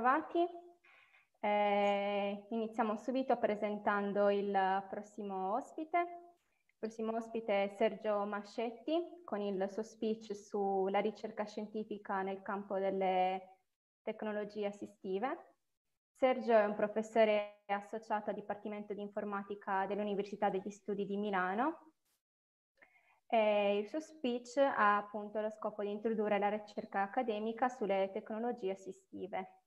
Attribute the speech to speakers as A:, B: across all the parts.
A: bentrovati. Eh, iniziamo subito presentando il prossimo ospite. Il prossimo ospite è Sergio Mascetti con il suo speech sulla ricerca scientifica nel campo delle tecnologie assistive. Sergio è un professore associato al Dipartimento di Informatica dell'Università degli Studi di Milano e il suo speech ha appunto lo scopo di introdurre la ricerca accademica sulle tecnologie assistive.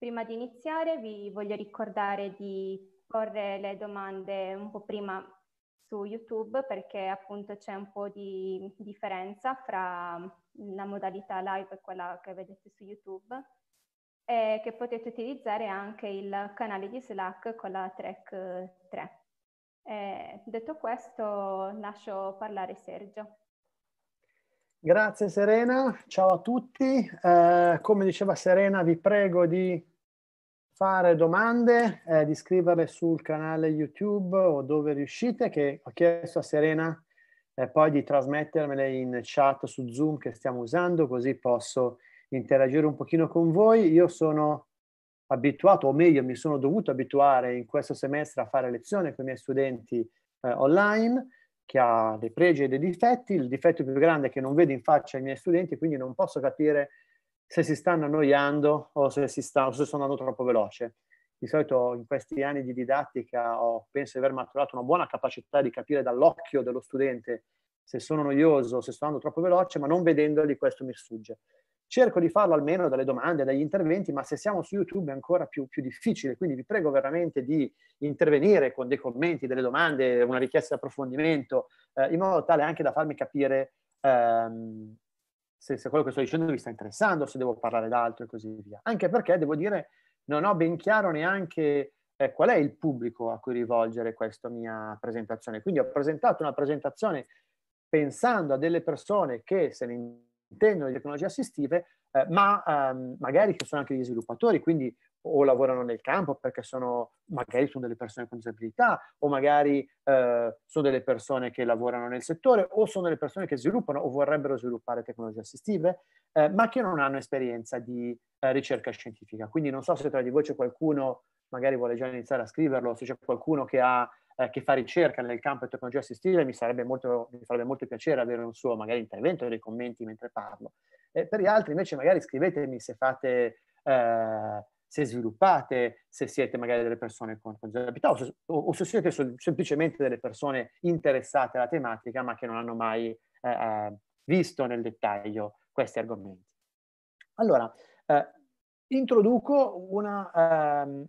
A: Prima di iniziare vi voglio ricordare di porre le domande un po' prima su YouTube perché appunto c'è un po' di differenza fra la modalità live e quella che vedete su YouTube e che potete utilizzare anche il canale di Slack con la track 3. E detto questo lascio parlare Sergio.
B: Grazie Serena, ciao a tutti. Eh, come diceva Serena, vi prego di fare domande, eh, di scriverle sul canale YouTube o dove riuscite, che ho chiesto a Serena eh, poi di trasmettermele in chat su Zoom che stiamo usando, così posso interagire un pochino con voi. Io sono abituato, o meglio mi sono dovuto abituare in questo semestre a fare lezione con i miei studenti eh, online, che ha dei pregi e dei difetti, il difetto più grande è che non vedo in faccia i miei studenti, quindi non posso capire se si stanno annoiando o se, sta, o se sono andato troppo veloce. Di solito in questi anni di didattica ho, penso di aver maturato una buona capacità di capire dall'occhio dello studente se sono noioso, se sto andando troppo veloce, ma non vedendoli questo mi sfugge. Cerco di farlo almeno dalle domande, dagli interventi, ma se siamo su YouTube è ancora più, più difficile, quindi vi prego veramente di intervenire con dei commenti, delle domande, una richiesta di approfondimento, eh, in modo tale anche da farmi capire ehm, se, se quello che sto dicendo vi sta interessando, se devo parlare d'altro e così via. Anche perché, devo dire, non ho ben chiaro neanche eh, qual è il pubblico a cui rivolgere questa mia presentazione. Quindi ho presentato una presentazione pensando a delle persone che se ne intendono di tecnologie assistive, eh, ma ehm, magari che sono anche gli sviluppatori, quindi o lavorano nel campo perché sono magari sono delle persone con disabilità o magari eh, sono delle persone che lavorano nel settore o sono delle persone che sviluppano o vorrebbero sviluppare tecnologie assistive eh, ma che non hanno esperienza di eh, ricerca scientifica quindi non so se tra di voi c'è qualcuno magari vuole già iniziare a scriverlo se c'è qualcuno che ha eh, che fa ricerca nel campo di tecnologia assistita, mi, sarebbe molto, mi farebbe molto piacere avere un suo magari intervento o dei commenti mentre parlo. E per gli altri invece magari scrivetemi se fate... Eh, se sviluppate, se siete magari delle persone con, con disabilità o se, o, o se siete sol- semplicemente delle persone interessate alla tematica ma che non hanno mai eh, eh visto nel dettaglio questi argomenti. Allora, eh, introduco una, eh,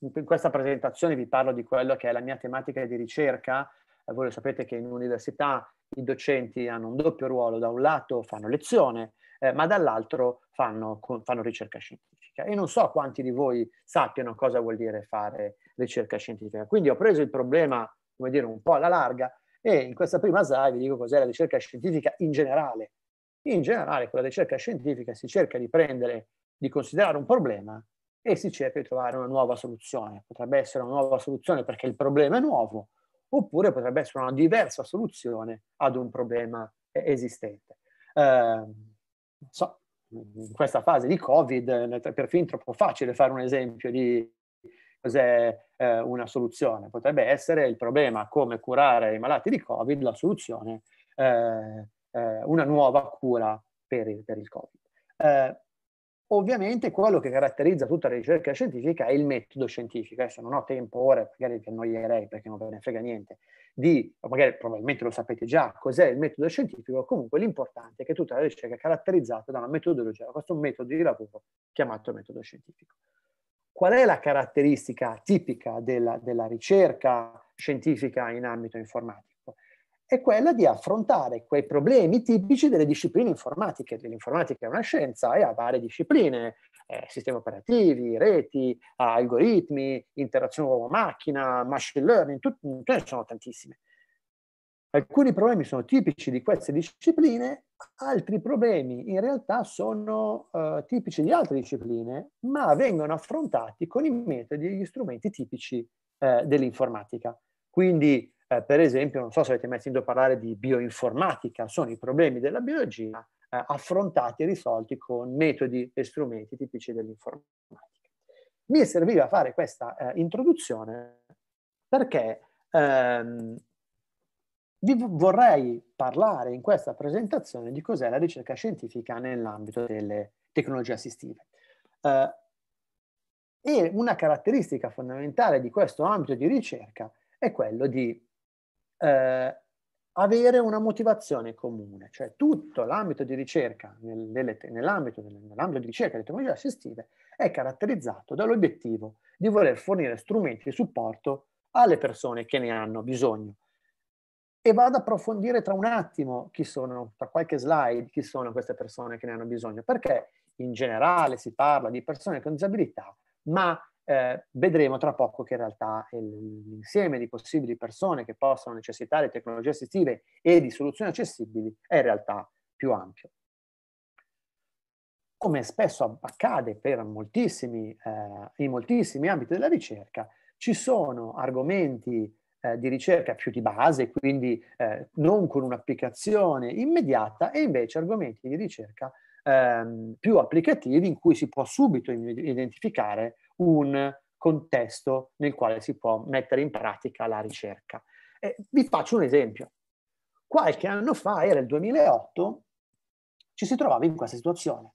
B: in questa presentazione vi parlo di quello che è la mia tematica di ricerca. Eh, voi lo sapete che in università i docenti hanno un doppio ruolo, da un lato fanno lezione, eh, ma dall'altro fanno, fanno, ricerca scientifica. E non so quanti di voi sappiano cosa vuol dire fare ricerca scientifica. Quindi ho preso il problema, come dire, un po' alla larga e in questa prima slide vi dico cos'è la ricerca scientifica in generale. In generale con la ricerca scientifica si cerca di prendere, di considerare un problema e si cerca di trovare una nuova soluzione. Potrebbe essere una nuova soluzione perché il problema è nuovo, oppure potrebbe essere una diversa soluzione ad un problema eh, esistente. Eh, so, in questa fase di Covid eh, è perfino troppo facile fare un esempio di cos'è eh, una soluzione. Potrebbe essere il problema come curare i malati di Covid, la soluzione, eh, eh una nuova cura per il, per il Covid. Ovviamente quello che caratterizza tutta la ricerca scientifica è il metodo scientifico. Adesso non ho tempo ora, magari vi annoierei perché non ve ne frega niente, di, magari probabilmente lo sapete già, cos'è il metodo scientifico. Comunque l'importante è che tutta la ricerca è caratterizzata da una metodologia, da questo metodo di lavoro chiamato metodo scientifico. Qual è la caratteristica tipica della, della ricerca scientifica in ambito informatico? è quella di affrontare quei problemi tipici delle discipline informatiche. L'informatica è una scienza e ha varie discipline, eh, sistemi operativi, reti, algoritmi, interazione uomo-macchina, machine learning, tut- ce ne sono tantissime. Alcuni problemi sono tipici di queste discipline, altri problemi in realtà sono eh, tipici di altre discipline, ma vengono affrontati con i metodi e gli strumenti tipici eh, dell'informatica. Quindi eh, per esempio, non so se avete mai sentito parlare di bioinformatica, sono i problemi della biologia eh, affrontati e risolti con metodi e strumenti tipici dell'informatica. Mi serviva fare questa eh, introduzione perché ehm, vi vorrei parlare in questa presentazione di cos'è la ricerca scientifica nell'ambito delle tecnologie assistive. Eh, e una caratteristica fondamentale di questo ambito di ricerca è quello di eh, avere una motivazione comune, cioè tutto l'ambito di ricerca, nel, delle, nell'ambito, nell'ambito, di ricerca delle tecnologie assistive è caratterizzato dall'obiettivo di voler fornire strumenti di supporto alle persone che ne hanno bisogno. E vado ad approfondire tra un attimo chi sono, tra qualche slide, chi sono queste persone che ne hanno bisogno, perché in generale si parla di persone con disabilità, ma eh, vedremo tra poco che in realtà l'insieme di possibili persone che possono necessitare di tecnologie assistive e di soluzioni accessibili è in realtà più ampio. Come spesso accade per moltissimi, eh, in moltissimi ambiti della ricerca, ci sono argomenti eh, di ricerca più di base, quindi eh, non con un'applicazione immediata, e invece argomenti di ricerca ehm, più applicativi in cui si può subito identificare un contesto nel quale si può mettere in pratica la ricerca. Eh, vi faccio un esempio. Qualche anno fa, era il 2008, ci si trovava in questa situazione.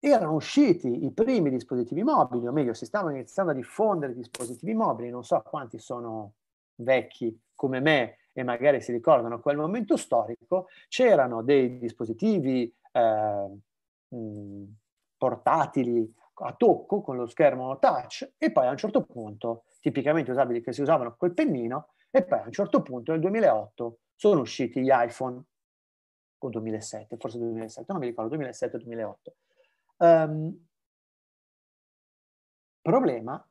B: Erano usciti i primi dispositivi mobili, o meglio, si stavano iniziando a diffondere dispositivi mobili, non so quanti sono vecchi come me e magari si ricordano quel momento storico, c'erano dei dispositivi eh, portatili a tocco con lo schermo touch e poi a un certo punto, tipicamente usabili che si usavano col pennino, e poi a un certo punto nel 2008 sono usciti gli iPhone, o 2007, forse 2007, non mi ricordo, 2007-2008. Um, ehm, problema,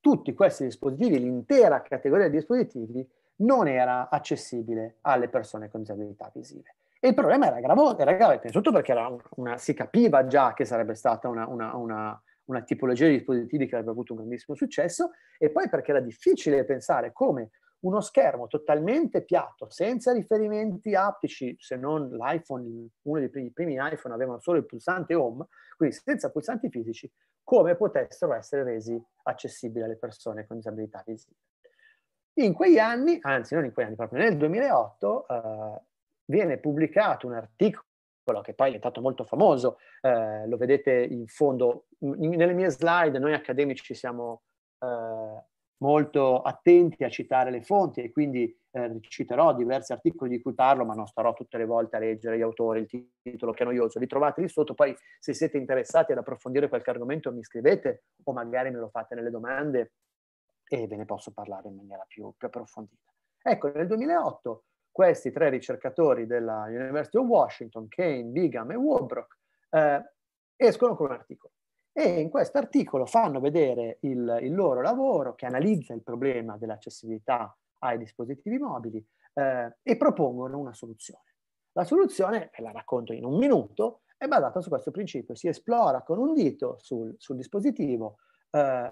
B: tutti questi dispositivi, l'intera categoria di dispositivi, non era accessibile alle persone con disabilità visive. E il problema era grave, era grave innanzitutto perché una, si capiva già che sarebbe stata una, una, una tipologia di dispositivi che avrebbe avuto un grandissimo successo, e poi perché era difficile pensare come uno schermo totalmente piatto, senza riferimenti aptici, se non l'iPhone, uno dei primi, primi iPhone avevano solo il pulsante home, quindi senza pulsanti fisici, come potessero essere resi accessibili alle persone con disabilità visive. In quegli anni, anzi non in quegli anni, proprio nel 2008, eh, viene pubblicato un articolo che poi è diventato molto famoso, eh, lo vedete in fondo. In, nelle mie slide noi accademici siamo eh, molto attenti a citare le fonti e quindi eh, citerò diversi articoli di cui parlo, ma non starò tutte le volte a leggere gli autori, il titolo che è noioso, li trovate lì sotto, poi se siete interessati ad approfondire qualche argomento mi scrivete o magari me lo fate nelle domande e ve ne posso parlare in maniera più, più approfondita. Ecco, nel 2008 questi tre ricercatori della University of Washington, Kane, Bigam e Woodbrook, eh, escono con un articolo. E in questo articolo fanno vedere il, il, loro lavoro che analizza il problema dell'accessibilità ai dispositivi mobili eh, e propongono una soluzione. La soluzione, e la racconto in un minuto, è basata su questo principio. Si esplora con un dito sul, sul dispositivo, eh,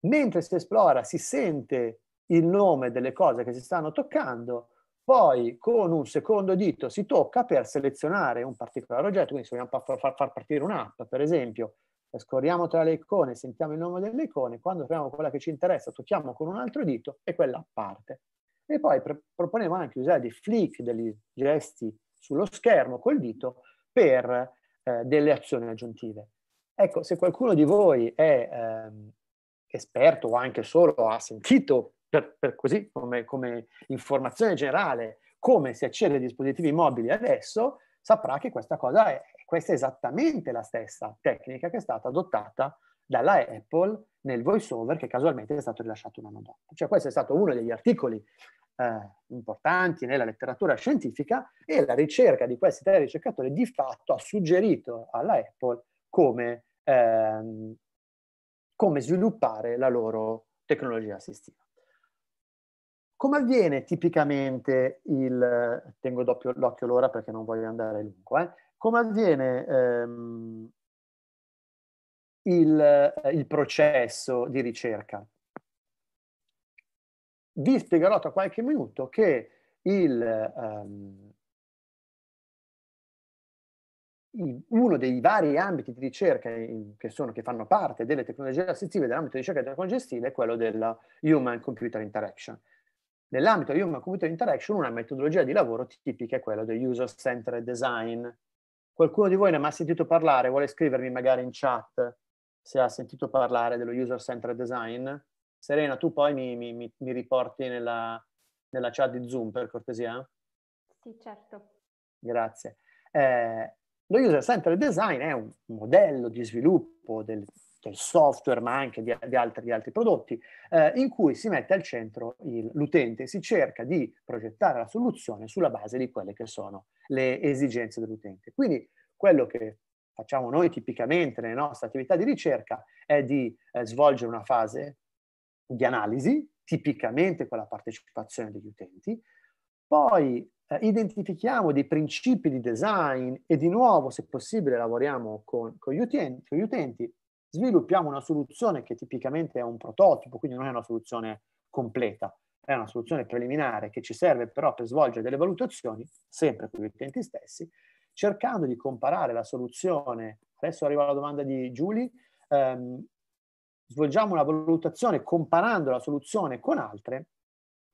B: mentre si esplora si sente il nome delle cose che si stanno toccando, poi con un secondo dito si tocca per selezionare un particolare oggetto, quindi se vogliamo far, far partire un'app, per esempio, eh, scorriamo tra le icone, sentiamo il nome delle icone, quando troviamo quella che ci interessa tocchiamo con un altro dito e quella parte. E poi proponiamo anche di usare dei flick, degli gesti sullo schermo col dito per eh, delle azioni aggiuntive. Ecco, se qualcuno di voi è eh, esperto o anche solo ha sentito per, per così come, come informazione generale, come si accede ai dispositivi mobili adesso, saprà che questa cosa è, questa è esattamente la stessa tecnica che è stata adottata dalla Apple nel voiceover che casualmente è stato rilasciato un anno dopo. Cioè questo è stato uno degli articoli eh, importanti nella letteratura scientifica e la ricerca di questi tre ricercatori di fatto ha suggerito alla Apple come, ehm, come sviluppare la loro tecnologia assistiva. Come avviene tipicamente il... tengo doppio l'occhio l'ora perché non voglio andare lungo, eh? Come avviene ehm, il, il processo di ricerca? Vi spiegherò tra qualche minuto che il, um, uno dei vari ambiti di ricerca che, sono, che fanno parte delle tecnologie assistive dell'ambito di ricerca della congestione, è quello della Human Computer Interaction. Nell'ambito di Human Computer Interaction una metodologia di lavoro tipica è quella del User Centered Design. Qualcuno di voi ne ha mai sentito parlare? Vuole scrivermi magari in chat se ha sentito parlare dello User Centered Design? Serena, tu poi mi, mi, mi riporti nella, nella, chat di Zoom per cortesia?
A: Sì, certo.
B: Grazie. Eh, lo User Centered Design è un modello di sviluppo del, del software, ma anche di, di, altri, di altri, prodotti, eh, in cui si mette al centro il, l'utente e si cerca di progettare la soluzione sulla base di quelle che sono le esigenze dell'utente. Quindi quello che facciamo noi tipicamente nelle nostre attività di ricerca è di eh, svolgere una fase di analisi, tipicamente con la partecipazione degli utenti, poi eh, identifichiamo dei principi di design e di nuovo, se possibile, lavoriamo con, con, gli, utenti, con gli utenti sviluppiamo una soluzione che tipicamente è un prototipo, quindi non è una soluzione completa, è una soluzione preliminare che ci serve però per svolgere delle valutazioni, sempre con gli utenti stessi, cercando di comparare la soluzione, adesso arriva la domanda di Giulia, ehm, svolgiamo una valutazione comparando la soluzione con altre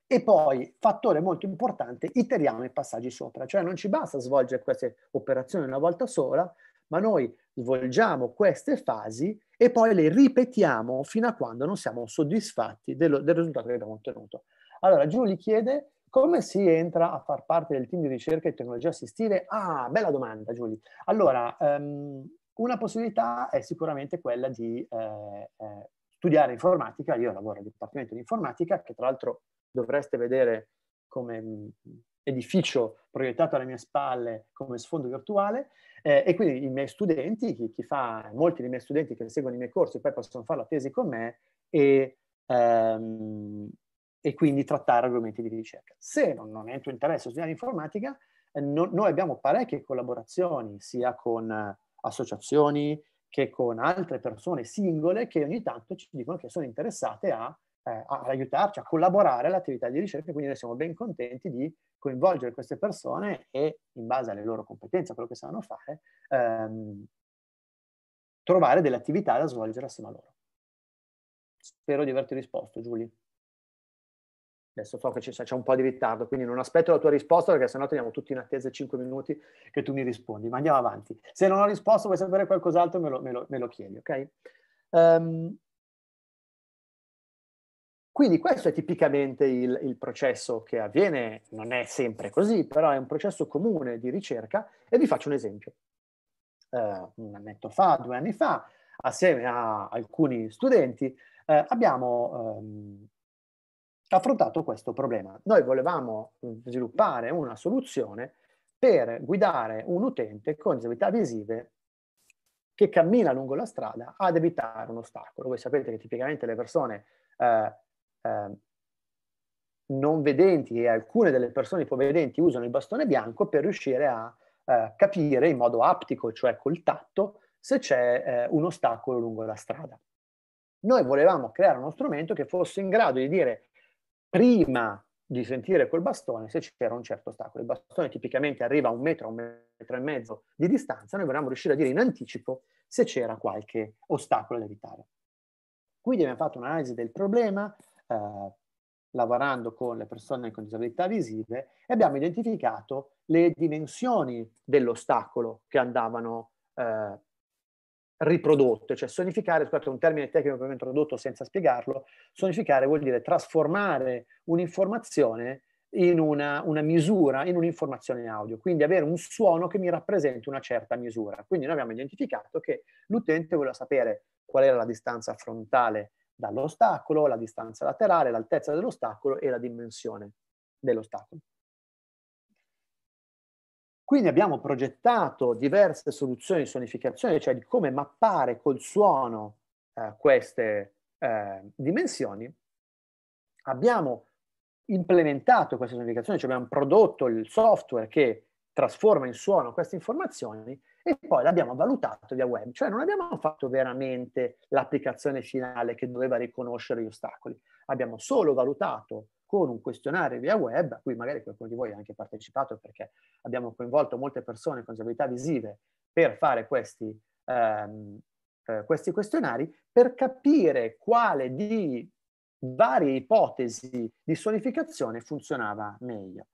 B: e poi, fattore molto importante, iteriamo i passaggi sopra, cioè non ci basta svolgere queste operazioni una volta sola, ma noi svolgiamo queste fasi e poi le ripetiamo fino a quando non siamo soddisfatti dello, del risultato che abbiamo ottenuto. Allora, Giulia chiede come si entra a far parte del team di ricerca e tecnologia assistire? Ah, bella domanda, Giulio. Allora, um, una possibilità è sicuramente quella di eh, eh, studiare informatica. Io lavoro al Dipartimento di Informatica, che tra l'altro dovreste vedere come edificio proiettato alle mie spalle come sfondo virtuale eh, e quindi i miei studenti, chi, chi, fa, molti dei miei studenti che seguono i miei corsi poi possono fare la tesi con me e, ehm, e quindi trattare argomenti di ricerca. Se non, non è il tuo interesse studiare informatica, eh, no, noi abbiamo parecchie collaborazioni sia con eh, associazioni che con altre persone singole che ogni tanto ci dicono che sono interessate a eh, ad aiutarci a collaborare all'attività di ricerca, quindi noi siamo ben contenti di coinvolgere queste persone e in base alle loro competenze, a quello che sanno fare, ehm, trovare delle attività da svolgere assieme a loro. Spero di averti risposto, Giulia. Adesso so che c'è un po' di ritardo, quindi non aspetto la tua risposta perché sennò teniamo tutti in attesa 5 minuti che tu mi rispondi, ma andiamo avanti. Se non ho risposto, vuoi sapere qualcos'altro, me, me, me lo, chiedi, ok? Um, quindi questo è tipicamente il, il, processo che avviene, non è sempre così, però è un processo comune di ricerca e vi faccio un esempio. Uh, un annetto fa, due anni fa, assieme a alcuni studenti uh, abbiamo um, affrontato questo problema. Noi volevamo sviluppare una soluzione per guidare un utente con disabilità visive che cammina lungo la strada ad evitare un ostacolo. Voi sapete che tipicamente le persone... Uh, eh, non vedenti e alcune delle persone ipovedenti usano il bastone bianco per riuscire a eh, capire in modo aptico, cioè col tatto, se c'è eh, un ostacolo lungo la strada. Noi volevamo creare uno strumento che fosse in grado di dire prima di sentire col bastone se c'era un certo ostacolo. Il bastone tipicamente arriva a un metro, a un metro e mezzo di distanza, noi volevamo riuscire a dire in anticipo se c'era qualche ostacolo da evitare. Quindi abbiamo fatto un'analisi del problema, eh, lavorando con le persone con disabilità visive e abbiamo identificato le dimensioni dell'ostacolo che andavano eh, riprodotte, cioè sonificare, scusate, un termine tecnico che ho introdotto senza spiegarlo, sonificare vuol dire trasformare un'informazione in una, una, misura, in un'informazione audio, quindi avere un suono che mi rappresenti una certa misura. Quindi noi abbiamo identificato che l'utente voleva sapere qual era la distanza frontale dall'ostacolo, la distanza laterale, l'altezza dell'ostacolo e la dimensione dell'ostacolo. Quindi abbiamo progettato diverse soluzioni di sonificazione, cioè di come mappare col suono eh, queste eh, dimensioni. Abbiamo implementato questa sonificazione, cioè abbiamo prodotto il software che trasforma in suono queste informazioni e poi l'abbiamo valutato via web, cioè non abbiamo fatto veramente l'applicazione finale che doveva riconoscere gli ostacoli, abbiamo solo valutato con un questionario via web, a cui magari qualcuno di voi ha anche partecipato perché abbiamo coinvolto molte persone con disabilità visive per fare questi, ehm, eh, questi questionari, per capire quale di varie ipotesi di sonificazione funzionava meglio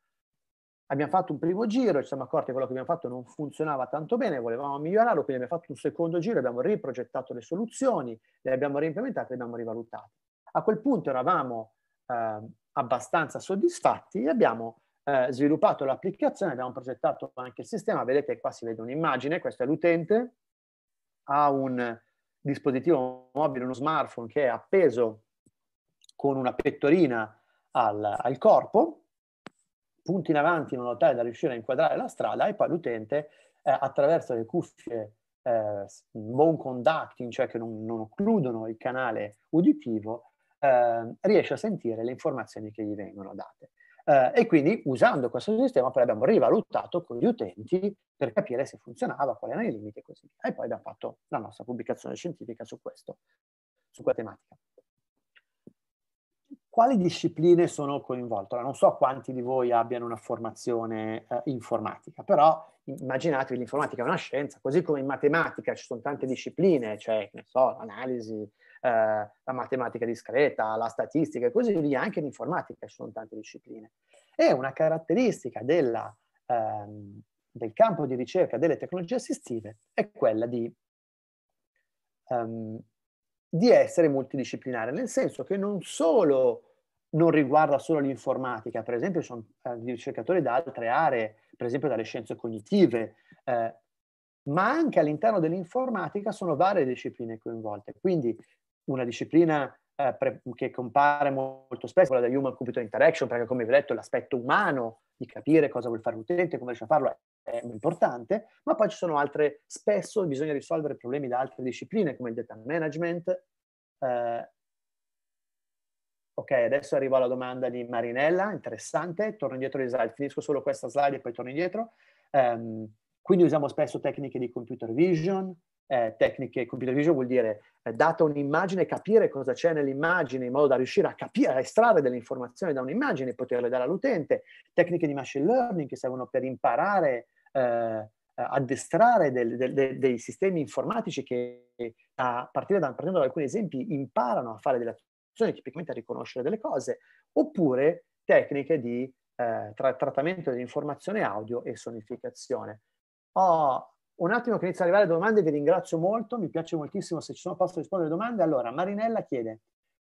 B: abbiamo fatto un primo giro, ci siamo accorti che quello che abbiamo fatto non funzionava tanto bene, volevamo migliorarlo, quindi abbiamo fatto un secondo giro, abbiamo riprogettato le soluzioni, le abbiamo reimplementate, e le abbiamo rivalutate. A quel punto eravamo eh, abbastanza soddisfatti e abbiamo eh, sviluppato l'applicazione, abbiamo progettato anche il sistema, vedete qua si vede un'immagine, questo è l'utente, ha un dispositivo mobile, uno smartphone che è appeso con una pettorina al, al corpo, punti in avanti in modo tale da riuscire a inquadrare la strada e poi l'utente eh, attraverso le cuffie eh, bone conducting, cioè che non, non occludono il canale uditivo, eh, riesce a sentire le informazioni che gli vengono date. Eh, e quindi usando questo sistema poi abbiamo rivalutato con gli utenti per capire se funzionava, quali erano i limiti e così via. E poi abbiamo fatto la nostra pubblicazione scientifica su questo, su quella tematica quali discipline sono coinvolte? Allora, non so quanti di voi abbiano una formazione eh, informatica, però immaginatevi l'informatica è una scienza, così come in matematica ci sono tante discipline, cioè, ne so, l'analisi, eh, la matematica discreta, la statistica e così via, anche in informatica ci sono tante discipline. E una caratteristica della, ehm, del campo di ricerca delle tecnologie assistive è quella di ehm, di essere multidisciplinare, nel senso che non solo non riguarda solo l'informatica, per esempio sono eh, ricercatori da altre aree, per esempio dalle scienze cognitive, eh, ma anche all'interno dell'informatica sono varie discipline coinvolte. Quindi una disciplina eh, pre- che compare molto spesso, è quella della Human Computer Interaction, perché come vi ho detto l'aspetto umano di capire cosa vuol fare l'utente, come riesce a farlo, è importante, ma poi ci sono altre, spesso bisogna risolvere problemi da altre discipline come il data management, eh, ok, adesso arrivo alla domanda di Marinella, interessante, torno indietro le slide, finisco solo questa slide e poi torno indietro. Um, quindi usiamo spesso tecniche di computer vision, eh, tecniche computer vision vuol dire eh, data un'immagine, capire cosa c'è nell'immagine in modo da riuscire a capire, a estrarre delle informazioni da un'immagine e poterle dare all'utente, tecniche di machine learning che servono per imparare eh, eh, addestrare del, del, del, dei sistemi informatici che, a partire da, partendo da alcuni esempi, imparano a fare delle azioni, tipicamente a riconoscere delle cose, oppure tecniche di eh, tra, trattamento dell'informazione audio e sonificazione. Ho un attimo che inizia a arrivare le domande, vi ringrazio molto, mi piace moltissimo se ci sono posso rispondere alle domande. Allora, Marinella chiede,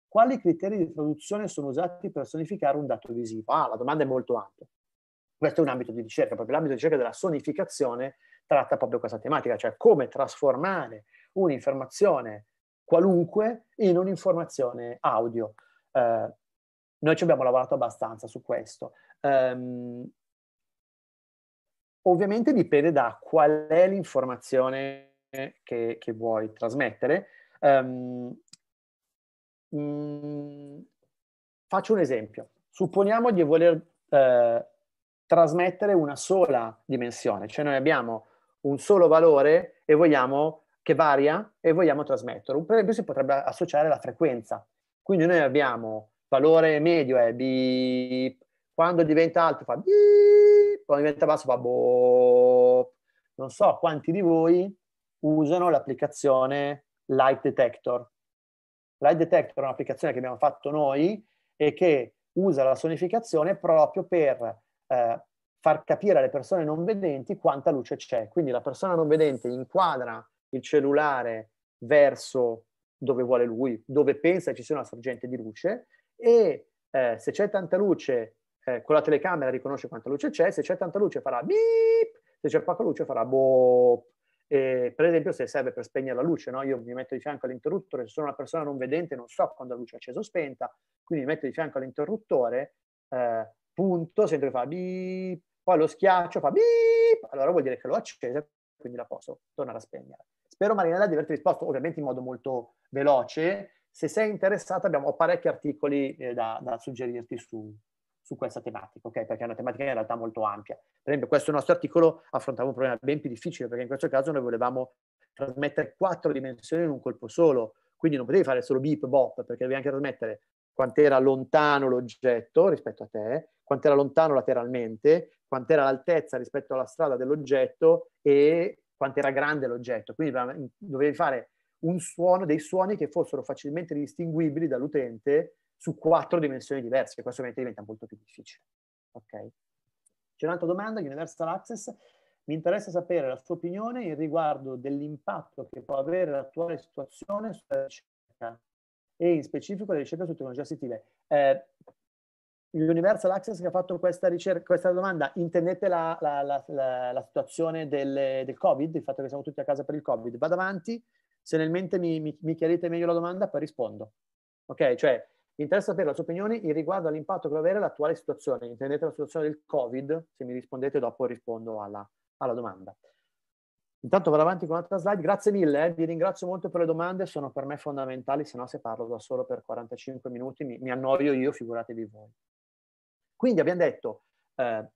B: quali criteri di traduzione sono usati per sonificare un dato visivo? Ah, la domanda è molto ampia. Questo è un ambito di ricerca, proprio l'ambito di ricerca della sonificazione tratta proprio questa tematica, cioè come trasformare un'informazione qualunque in un'informazione audio. Eh, noi ci abbiamo lavorato abbastanza su questo. Um, ovviamente dipende da qual è l'informazione che, che vuoi trasmettere. Um, ehm, mh, mm, faccio un esempio. Supponiamo di voler eh, trasmettere una sola dimensione, cioè noi abbiamo un solo valore e vogliamo che varia e vogliamo trasmetterlo. Per esempio si potrebbe associare la frequenza. Quindi noi abbiamo valore medio è beep, quando diventa alto fa beep, quando diventa basso fa boop. Non so quanti di voi usano l'applicazione Light Detector. Light Detector è un'applicazione che abbiamo fatto noi e che usa la sonificazione proprio per eh, far capire alle persone non vedenti quanta luce c'è. Quindi la persona non vedente inquadra il cellulare verso dove vuole lui, dove pensa ci sia una sorgente di luce e eh, se c'è tanta luce eh, con la telecamera riconosce quanta luce c'è, se c'è tanta luce farà beep, se c'è poca luce farà boop. E, per esempio se serve per spegnere la luce, no? io mi metto di fianco all'interruttore, se sono una persona non vedente non so quando la luce è accesa o spenta, quindi mi metto di fianco all'interruttore, eh, punto, sento che fa bip, poi lo schiaccio, fa bip, allora vuol dire che l'ho accesa, quindi la posso tornare a spegnere. Spero Marinella di averti risposto, ovviamente in modo molto veloce. Se sei interessata abbiamo parecchi articoli eh, da, da, suggerirti su, su questa tematica, okay? perché è una tematica in realtà molto ampia. Per esempio questo nostro articolo affrontava un problema ben più difficile, perché in questo caso noi volevamo trasmettere quattro dimensioni in un colpo solo, quindi non potevi fare solo bip, bop, perché devi anche trasmettere quanto era lontano l'oggetto rispetto a te, quant'era lontano lateralmente, quant'era l'altezza rispetto alla strada dell'oggetto e quant'era grande l'oggetto. Quindi dovevi fare un suono, dei suoni che fossero facilmente distinguibili dall'utente su quattro dimensioni diverse, questo ovviamente diventa molto più difficile. Okay. C'è un'altra domanda, Universal Access. Mi interessa sapere la sua opinione in riguardo dell'impatto che può avere l'attuale situazione sulla ricerca e in specifico la ricerca su tecnologia assistive. Eh, L'Universal Access che ha fatto questa, ricerca, questa domanda, intendete la, la, la, la situazione del, del, Covid, il fatto che siamo tutti a casa per il Covid? Vado avanti, se nel mente mi, mi, mi chiarite meglio la domanda, poi rispondo. Ok, cioè mi interessa sapere la sua opinione in riguardo all'impatto che può avere l'attuale situazione. Intendete la situazione del Covid? Se mi rispondete dopo rispondo alla, alla domanda. Intanto vado avanti con un'altra slide. Grazie mille, eh. vi ringrazio molto per le domande, sono per me fondamentali, se no se parlo da solo per 45 minuti mi, mi annoio io, figuratevi voi. Quindi abbiamo detto eh,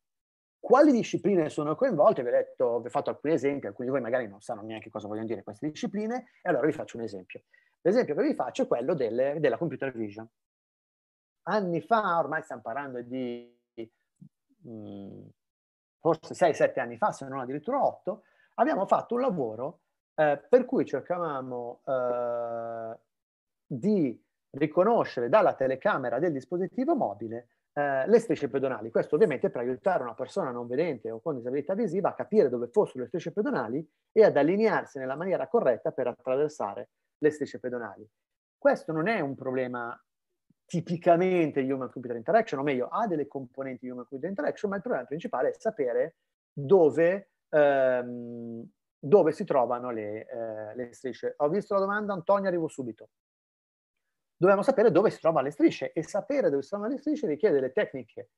B: quali discipline sono coinvolte, vi ho, detto, vi ho fatto alcuni esempi, alcuni di voi magari non sanno neanche cosa vogliono dire queste discipline, e allora vi faccio un esempio. L'esempio che vi faccio è quello delle, della computer vision. Anni fa, ormai stiamo parlando di... Mh, mm, forse 6-7 anni fa, se non addirittura 8, abbiamo fatto un lavoro eh, per cui cercavamo eh, di riconoscere dalla telecamera del dispositivo mobile eh, le strisce pedonali. Questo ovviamente per aiutare una persona non vedente o con disabilità visiva a capire dove fossero le strisce pedonali e ad allinearsi nella maniera corretta per attraversare le strisce pedonali. Questo non è un problema tipicamente di human computer interaction, o meglio, ha delle componenti di human computer interaction, ma il problema principale è sapere dove ehm, dove si trovano le, eh, le, strisce. Ho visto la domanda, Antonio, arrivo subito. Dobbiamo sapere dove si trovano le strisce e sapere dove si trovano le strisce richiede delle tecniche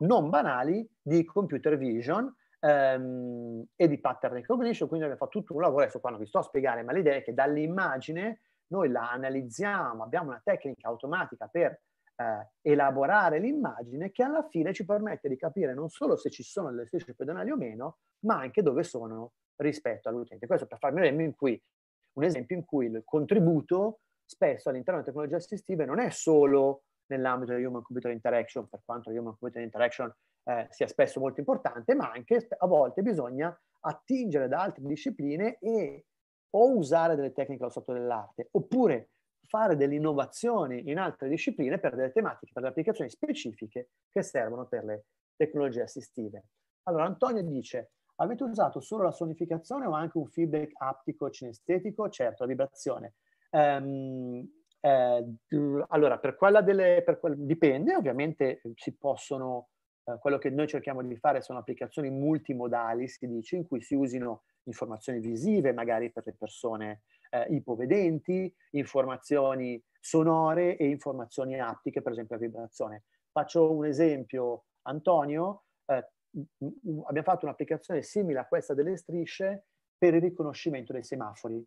B: non banali di computer vision ehm, e di pattern recognition, quindi abbiamo fatto tutto un lavoro, adesso qua non vi sto a spiegare, ma l'idea è che dall'immagine noi la analizziamo, abbiamo una tecnica automatica per eh, elaborare l'immagine che alla fine ci permette di capire non solo se ci sono delle strisce pedonali o meno, ma anche dove sono rispetto all'utente. Questo per farmi un esempio in cui, esempio in cui il contributo spesso all'interno delle tecnologie assistive non è solo nell'ambito della human computer interaction, per quanto la human computer interaction eh, sia spesso molto importante, ma anche a volte bisogna attingere da altre discipline e o usare delle tecniche allo stato dell'arte, oppure fare delle innovazioni in altre discipline per delle tematiche, per delle applicazioni specifiche che servono per le tecnologie assistive. Allora Antonio dice, avete usato solo la sonificazione o anche un feedback aptico cinestetico? Certo, la vibrazione. Um, eh, allora, per quella delle... Per quella, dipende, ovviamente eh, si possono... Eh, quello che noi cerchiamo di fare sono applicazioni multimodali, si dice, in cui si usino informazioni visive magari per le persone eh, ipovedenti, informazioni sonore e informazioni aptiche, per esempio a vibrazione. Faccio un esempio, Antonio, eh, abbiamo fatto un'applicazione simile a questa delle strisce per il riconoscimento dei semafori.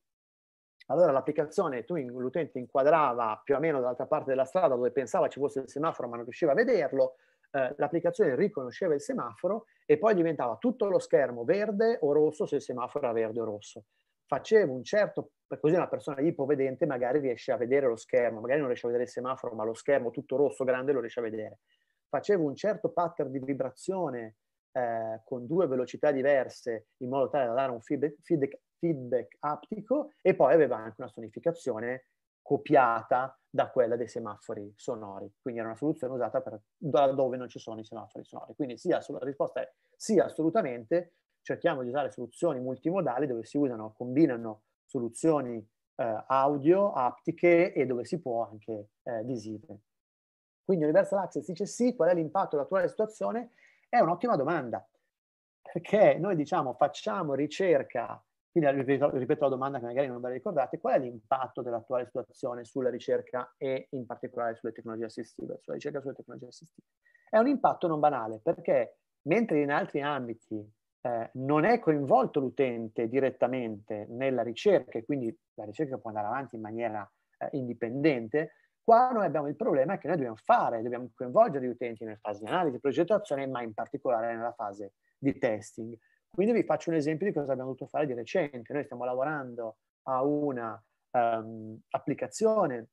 B: Allora l'applicazione, tu l'utente inquadrava più o meno dall'altra parte della strada dove pensava ci fosse il semaforo ma non riusciva a vederlo, eh, l'applicazione riconosceva il semaforo e poi diventava tutto lo schermo verde o rosso se il semaforo era verde o rosso. Facevo un certo, così una persona ipovedente magari riesce a vedere lo schermo, magari non riesce a vedere il semaforo, ma lo schermo tutto rosso grande lo riesce a vedere. Facevo un certo pattern di vibrazione eh, con due velocità diverse in modo tale da dare un feedback, feedback, feedback aptico e poi aveva anche una sonificazione copiata da quella dei semafori sonori. Quindi era una soluzione usata per, da dove non ci sono i semafori sonori. Quindi sì, la risposta è sì, assolutamente. Cerchiamo di usare soluzioni multimodali dove si usano, combinano soluzioni eh, audio, aptiche e dove si può anche eh, visive. Quindi Universal Access dice sì, qual è l'impatto dell'attuale situazione? È un'ottima domanda, perché noi diciamo facciamo ricerca quindi eh, ripeto la domanda che magari non ve la ricordate, qual è l'impatto dell'attuale situazione sulla ricerca e in particolare sulle tecnologie assistive, sulla ricerca sulle tecnologie assistive? È un impatto non banale perché mentre in altri ambiti eh, non è coinvolto l'utente direttamente nella ricerca e quindi la ricerca può andare avanti in maniera eh, indipendente, qua noi abbiamo il problema che noi dobbiamo fare, dobbiamo coinvolgere gli utenti nella fase di analisi, di progettazione, ma in particolare nella fase di testing. Quindi vi faccio un esempio di cosa abbiamo dovuto fare di recente. Noi stiamo lavorando a una um, applicazione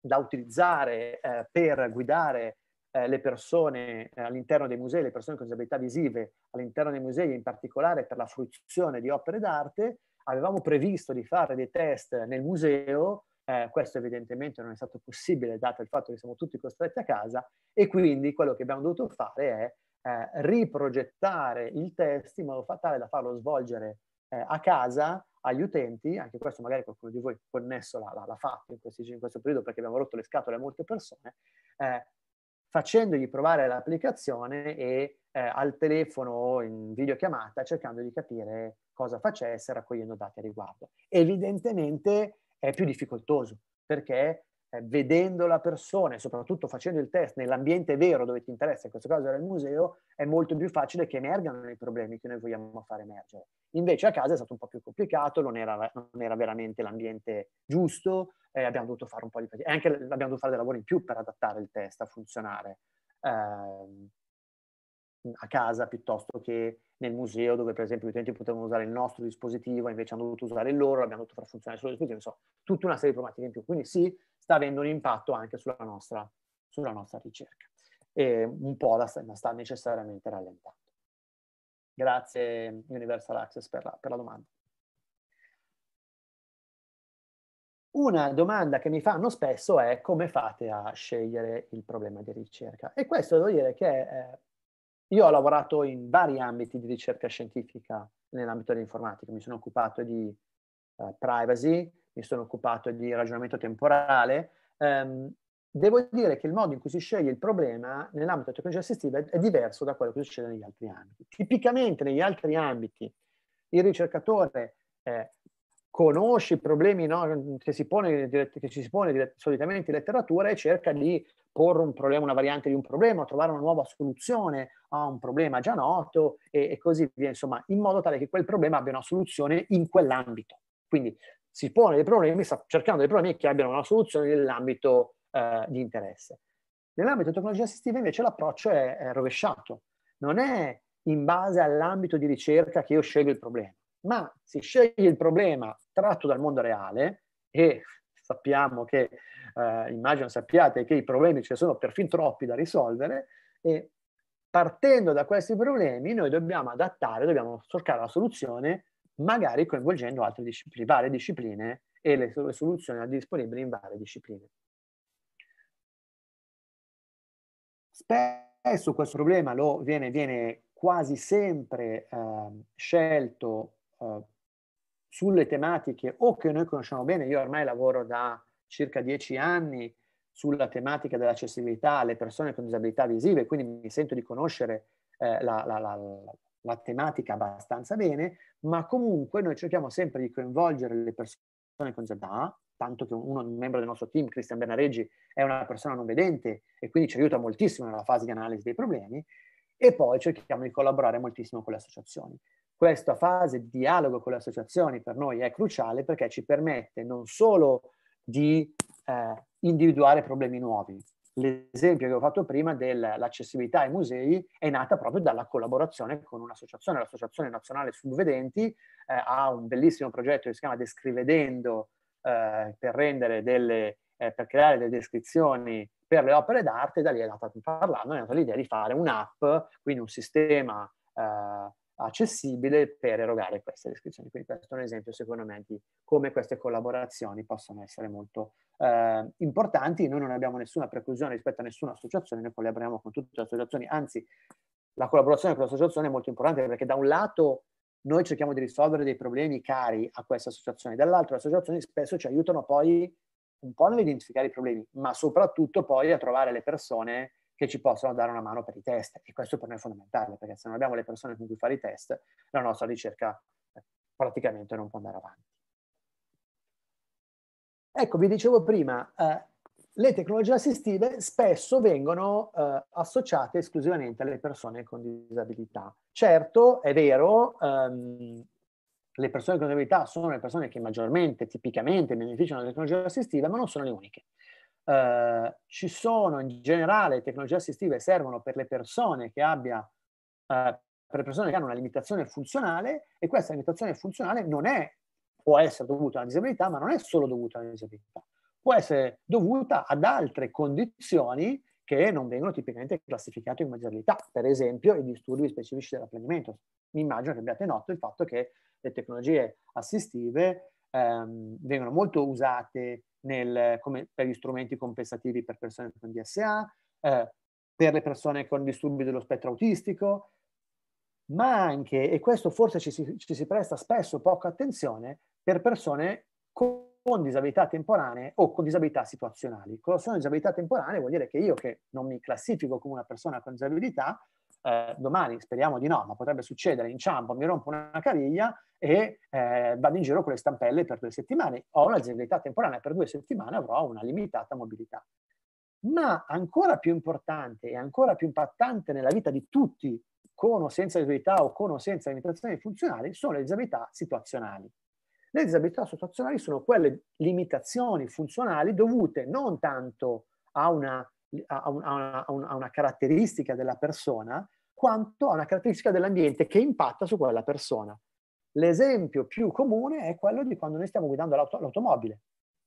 B: da utilizzare eh, per guidare eh, le persone eh, all'interno dei musei, le persone con disabilità visive all'interno dei musei, in particolare per la fruizione di opere d'arte. Avevamo previsto di fare dei test nel museo, eh, questo evidentemente non è stato possibile dato il fatto che siamo tutti costretti a casa e quindi quello che abbiamo dovuto fare è eh, riprogettare il test in modo tale da farlo svolgere eh, a casa agli utenti, anche questo magari qualcuno di voi connesso l'ha, fatto in, questi, in, questo periodo perché abbiamo rotto le scatole a molte persone, eh, facendogli provare l'applicazione e eh, al telefono o in videochiamata cercando di capire cosa facesse raccogliendo dati a riguardo. Evidentemente è più difficoltoso perché eh, vedendo la persona e soprattutto facendo il test nell'ambiente vero dove ti interessa, in questo caso era il museo, è molto più facile che emergano i problemi che noi vogliamo far emergere. Invece a casa è stato un po' più complicato, non era, non era veramente l'ambiente giusto, e eh, abbiamo dovuto fare un po' di fatica, e anche abbiamo dovuto fare dei lavori in più per adattare il test a funzionare eh, a casa piuttosto che nel museo dove per esempio gli utenti potevano usare il nostro dispositivo invece hanno dovuto usare il loro, abbiamo dovuto far funzionare il suo dispositivo, insomma, tutta una serie di problematiche in più. Quindi sì, sta avendo un impatto anche sulla nostra, sulla nostra ricerca e un po' la sta, la sta necessariamente rallentando. Grazie Universal Access per la, per la domanda. Una domanda che mi fanno spesso è come fate a scegliere il problema di ricerca? E questo devo dire che è io ho lavorato in vari ambiti di ricerca scientifica nell'ambito dell'informatica, mi sono occupato di uh, privacy, mi sono occupato di ragionamento temporale. Um, devo dire che il modo in cui si sceglie il problema nell'ambito della tecnologia assistiva è, è diverso da quello che succede negli altri ambiti. Tipicamente negli altri ambiti il ricercatore eh, conosce i problemi no, che, si pone, che si pone solitamente in letteratura e cerca di porre un problema, una variante di un problema, trovare una nuova soluzione a un problema già noto e, e così via, insomma, in modo tale che quel problema abbia una soluzione in quell'ambito. Quindi si pone dei problemi sta cercando dei problemi che abbiano una soluzione nell'ambito eh, di interesse. Nell'ambito di tecnologia assistiva invece l'approccio è, è rovesciato, non è in base all'ambito di ricerca che io scelgo il problema ma si sceglie il problema tratto dal mondo reale e sappiamo che, eh, immagino sappiate che i problemi ce ne sono perfino troppi da risolvere e partendo da questi problemi noi dobbiamo adattare, dobbiamo cercare la soluzione magari coinvolgendo altre discipline, varie discipline e le, le soluzioni disponibili in varie discipline. Spesso questo problema lo viene, viene quasi sempre eh, scelto eh, sulle tematiche o che noi conosciamo bene, io ormai lavoro da circa dieci anni sulla tematica dell'accessibilità alle persone con disabilità visive, quindi mi sento di conoscere eh, la, la, la, la tematica abbastanza bene, ma comunque noi cerchiamo sempre di coinvolgere le persone con disabilità, tanto che uno un membro del nostro team, Cristian Bernareggi, è una persona non vedente e quindi ci aiuta moltissimo nella fase di analisi dei problemi e poi cerchiamo di collaborare moltissimo con le associazioni. Questa fase di dialogo con le associazioni per noi è cruciale perché ci permette non solo di eh, individuare problemi nuovi. L'esempio che ho fatto prima dell'accessibilità ai musei è nata proprio dalla collaborazione con un'associazione, l'Associazione Nazionale Subvedenti, eh, ha un bellissimo progetto che si chiama Descrivedendo eh, per, delle, eh, per creare delle descrizioni per le opere d'arte, da lì è nata parlando, è nata l'idea di fare un'app, quindi un sistema eh, accessibile per erogare queste descrizioni. Quindi questo è un esempio secondo me di come queste collaborazioni possono essere molto eh, importanti. Noi non abbiamo nessuna preclusione rispetto a nessuna associazione, noi collaboriamo con tutte le associazioni, anzi la collaborazione con l'associazione è molto importante perché da un lato noi cerchiamo di risolvere dei problemi cari a queste associazioni, dall'altro le associazioni spesso ci aiutano poi un po' nell'identificare i problemi, ma soprattutto poi a trovare le persone che ci possono dare una mano per i test e questo per noi è fondamentale perché se non abbiamo le persone con cui fare i test la nostra ricerca eh, praticamente non può andare avanti. Ecco, vi dicevo prima, eh, le tecnologie assistive spesso vengono eh, associate esclusivamente alle persone con disabilità. Certo, è vero, ehm, le persone con disabilità sono le persone che maggiormente, tipicamente, beneficiano della tecnologia assistiva, ma non sono le uniche eh, ci sono in generale tecnologie assistive che servono per le persone che, abbia, eh, per persone che hanno una limitazione funzionale e questa limitazione funzionale non è, può essere dovuta alla disabilità, ma non è solo dovuta alla disabilità, può essere dovuta ad altre condizioni che non vengono tipicamente classificate come disabilità, per esempio i disturbi specifici dell'apprendimento. Mi immagino che abbiate notato il fatto che le tecnologie assistive ehm, vengono molto usate nel, come, per gli strumenti compensativi per persone con DSA, eh, per le persone con disturbi dello spettro autistico, ma anche, e questo forse ci si, ci si presta spesso poca attenzione, per persone con con disabilità temporanee o con disabilità situazionali. Cosa sono disabilità temporanee? Vuol dire che io che non mi classifico come una persona con disabilità, eh, domani speriamo di no, ma potrebbe succedere, inciampo, mi rompo una caviglia e eh, vado in giro con le stampelle per due settimane, ho una generalità temporanea per due settimane, avrò una limitata mobilità. Ma ancora più importante e ancora più impattante nella vita di tutti, con o senza disabilità o con o senza limitazioni funzionali, sono le disabilità situazionali. Le disabilità situazionali sono quelle limitazioni funzionali dovute non tanto a una a una, a, una, a una caratteristica della persona quanto a una caratteristica dell'ambiente che impatta su quella persona. L'esempio più comune è quello di quando noi stiamo guidando l'auto, l'automobile.